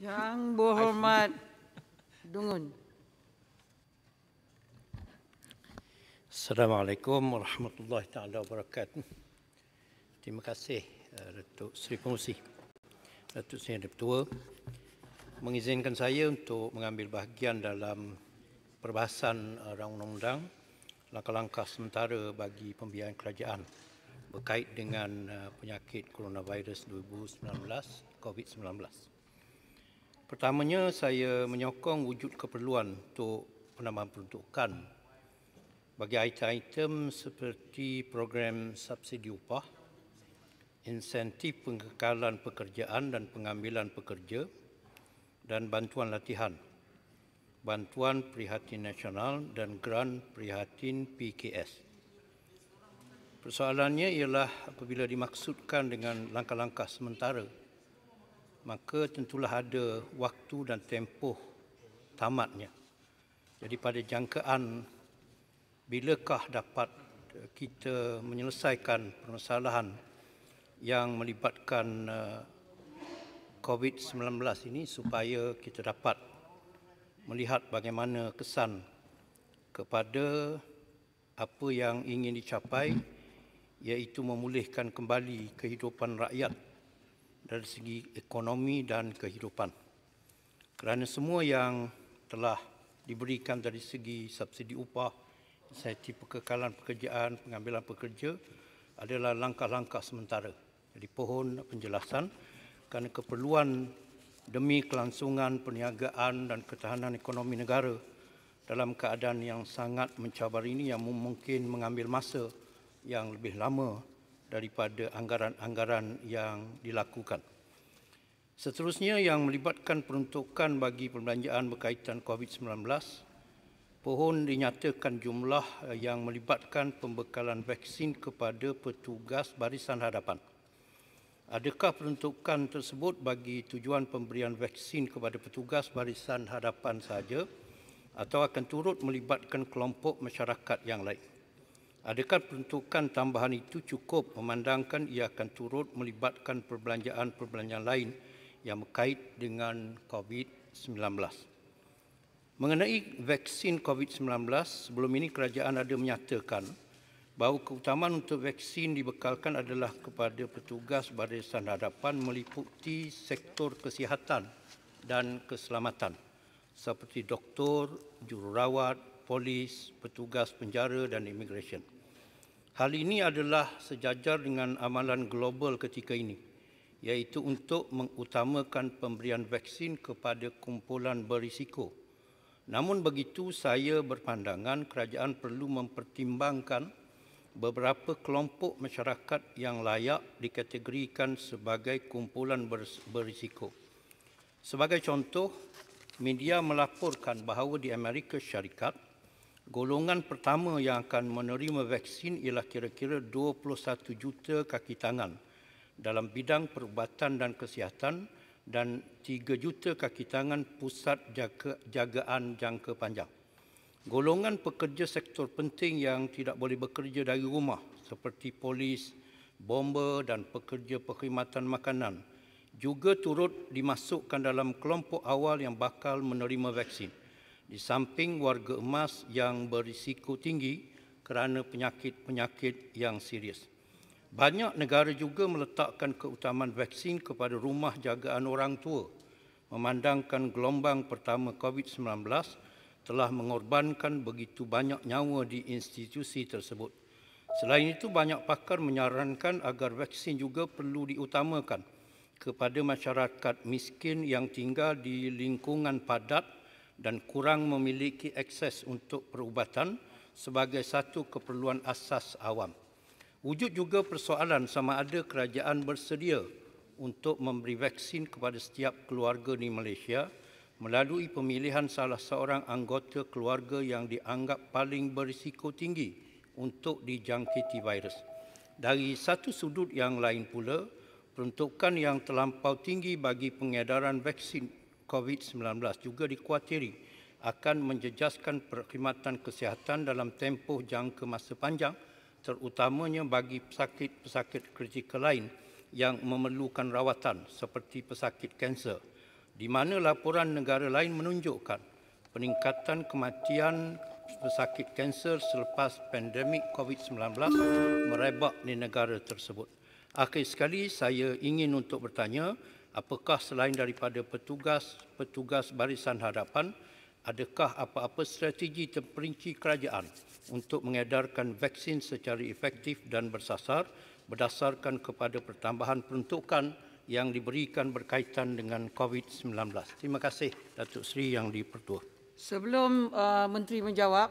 Yang berhormat Dungun. Assalamualaikum warahmatullahi taala wabarakatuh. Terima kasih eh, Datuk Seri Pengerusi. Datuk Seri Ketua mengizinkan saya untuk mengambil bahagian dalam perbahasan eh, rang undang-undang langkah-langkah sementara bagi pembiayaan kerajaan berkait dengan eh, penyakit coronavirus 2019 COVID-19. Pertamanya, saya menyokong wujud keperluan untuk penambahan peruntukan bagi item-item seperti program subsidi upah, insentif pengekalan pekerjaan dan pengambilan pekerja dan bantuan latihan, bantuan prihatin nasional dan grant prihatin PKS. Persoalannya ialah apabila dimaksudkan dengan langkah-langkah sementara maka tentulah ada waktu dan tempoh tamatnya. Jadi pada jangkaan bilakah dapat eh, kita menyelesaikan permasalahan yang melibatkan eh, COVID-19 ini supaya kita dapat melihat bagaimana kesan kepada apa yang ingin dicapai iaitu memulihkan kembali kehidupan rakyat dari segi ekonomi dan kehidupan. Kerana semua yang telah diberikan dari segi subsidi upah, insentif kekekalan pekerjaan, pengambilan pekerja adalah langkah-langkah sementara. Jadi pohon penjelasan kerana keperluan demi kelangsungan perniagaan dan ketahanan ekonomi negara dalam keadaan yang sangat mencabar ini yang mungkin mengambil masa yang lebih lama daripada anggaran-anggaran yang dilakukan. Seterusnya yang melibatkan peruntukan bagi perbelanjaan berkaitan COVID-19, pohon dinyatakan jumlah eh, yang melibatkan pembekalan vaksin kepada petugas barisan hadapan. Adakah peruntukan tersebut bagi tujuan pemberian vaksin kepada petugas barisan hadapan sahaja atau akan turut melibatkan kelompok masyarakat yang lain? Adakah peruntukan tambahan itu cukup memandangkan ia akan turut melibatkan perbelanjaan-perbelanjaan lain yang berkait dengan COVID-19? Mengenai vaksin COVID-19, sebelum ini kerajaan ada menyatakan bahawa keutamaan untuk vaksin dibekalkan adalah kepada petugas barisan hadapan meliputi sektor kesihatan dan keselamatan seperti doktor, jururawat, polis, petugas penjara dan immigration. Hal ini adalah sejajar dengan amalan global ketika ini iaitu untuk mengutamakan pemberian vaksin kepada kumpulan berisiko. Namun begitu saya berpandangan kerajaan perlu mempertimbangkan beberapa kelompok masyarakat yang layak dikategorikan sebagai kumpulan berisiko. Sebagai contoh, media melaporkan bahawa di Amerika Syarikat, Golongan pertama yang akan menerima vaksin ialah kira-kira 21 juta kaki tangan dalam bidang perubatan dan kesihatan dan 3 juta kaki tangan pusat jaga, jagaan jangka panjang. Golongan pekerja sektor penting yang tidak boleh bekerja dari rumah seperti polis, bomber dan pekerja perkhidmatan makanan juga turut dimasukkan dalam kelompok awal yang bakal menerima vaksin di samping warga emas yang berisiko tinggi kerana penyakit-penyakit yang serius. Banyak negara juga meletakkan keutamaan vaksin kepada rumah jagaan orang tua. Memandangkan gelombang pertama COVID-19 telah mengorbankan begitu banyak nyawa di institusi tersebut. Selain itu banyak pakar menyarankan agar vaksin juga perlu diutamakan kepada masyarakat miskin yang tinggal di lingkungan padat dan kurang memiliki akses untuk perubatan sebagai satu keperluan asas awam. Wujud juga persoalan sama ada kerajaan bersedia untuk memberi vaksin kepada setiap keluarga di Malaysia melalui pemilihan salah seorang anggota keluarga yang dianggap paling berisiko tinggi untuk dijangkiti virus. Dari satu sudut yang lain pula, peruntukan yang terlampau tinggi bagi pengedaran vaksin COVID-19 juga dikhuatiri akan menjejaskan perkhidmatan kesihatan dalam tempoh jangka masa panjang terutamanya bagi pesakit-pesakit kritikal lain yang memerlukan rawatan seperti pesakit kanser di mana laporan negara lain menunjukkan peningkatan kematian pesakit kanser selepas pandemik COVID-19 merebak di negara tersebut. Akhir sekali, saya ingin untuk bertanya, apakah selain daripada petugas-petugas barisan hadapan, adakah apa-apa strategi terperinci kerajaan untuk mengedarkan vaksin secara efektif dan bersasar berdasarkan kepada pertambahan peruntukan yang diberikan berkaitan dengan COVID-19. Terima kasih Datuk Seri Yang di-Pertua. Sebelum uh, Menteri menjawab,